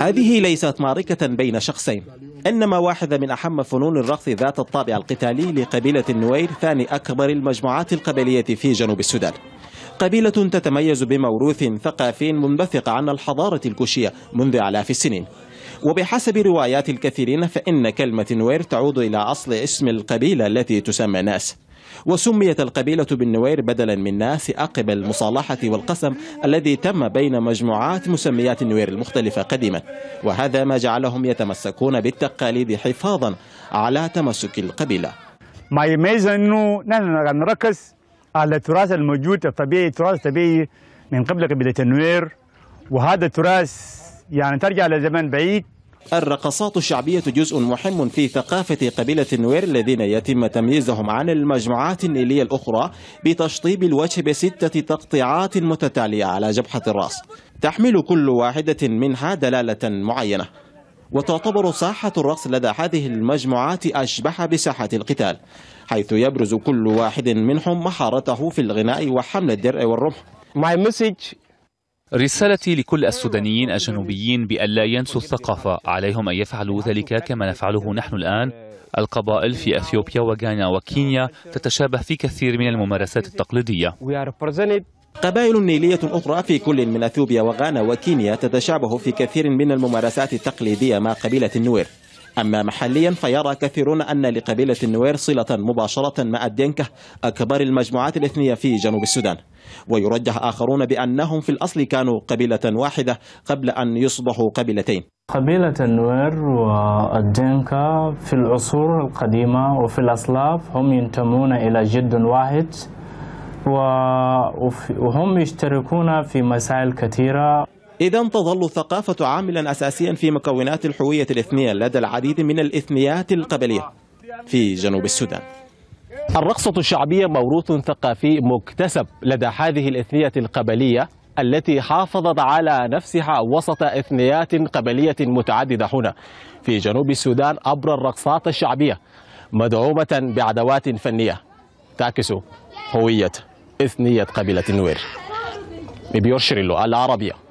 هذه ليست معركة بين شخصين إنما واحدة من أهم فنون الرقص ذات الطابع القتالي لقبيلة النوير ثاني أكبر المجموعات القبلية في جنوب السودان قبيلة تتميز بموروث ثقافي منبثق عن الحضارة الكوشية منذ آلاف السنين وبحسب روايات الكثيرين فإن كلمة نوير تعود إلى أصل اسم القبيلة التي تسمى ناس وسميت القبيلة بالنوير بدلا من ناس أقب المصالحة والقسم الذي تم بين مجموعات مسميات النوير المختلفة قديما وهذا ما جعلهم يتمسكون بالتقاليد حفاظا على تمسك القبيلة ما يميز أنه نحن نركز على التراث الموجود الطبيعي التراث الطبيعي من قبل قبيلة النوير وهذا التراث يعني ترجع لزمن بعيد الرقصات الشعبية جزء مهم في ثقافة قبيلة النوير الذين يتم تمييزهم عن المجموعات النيلية الأخرى بتشطيب الوجه بستة تقطيعات متتالية على جبهة الرأس تحمل كل واحدة منها دلالة معينة وتعتبر ساحة الرقص لدى هذه المجموعات أشبه بساحة القتال حيث يبرز كل واحد منهم مهارته في الغناء وحمل الدرع والرمح My message رسالتي لكل أيوة، السودانيين الجنوبيين بألا ينسوا الثقافة عليهم أن يفعلوا ذلك كما نفعله نحن الآن القبائل في أثيوبيا وغانا وكينيا تتشابه في كثير من الممارسات التقليدية قبائل نيلية أخرى في كل من أثيوبيا وغانا وكينيا تتشابه في كثير من الممارسات التقليدية مع قبيلة النوير أما محليا فيرى كثيرون أن لقبيلة النوير صلة مباشرة مع الدينكة أكبر المجموعات الإثنية في جنوب السودان ويرجح آخرون بأنهم في الأصل كانوا قبيلة واحدة قبل أن يصبحوا قبيلتين قبيلة النوير والدينكا في العصور القديمة وفي الأصلاف هم ينتمون إلى جد واحد وهم يشتركون في مسائل كثيرة إذا تظل الثقافة عاملا أساسيا في مكونات الحوية الإثنية لدى العديد من الإثنيات القبلية في جنوب السودان الرقصة الشعبية موروث ثقافي مكتسب لدى هذه الإثنية القبلية التي حافظت على نفسها وسط إثنيات قبلية متعددة هنا في جنوب السودان عبر الرقصات الشعبية مدعومة بعدوات فنية تعكس هوية إثنية قبيلة النوير ببيور العربية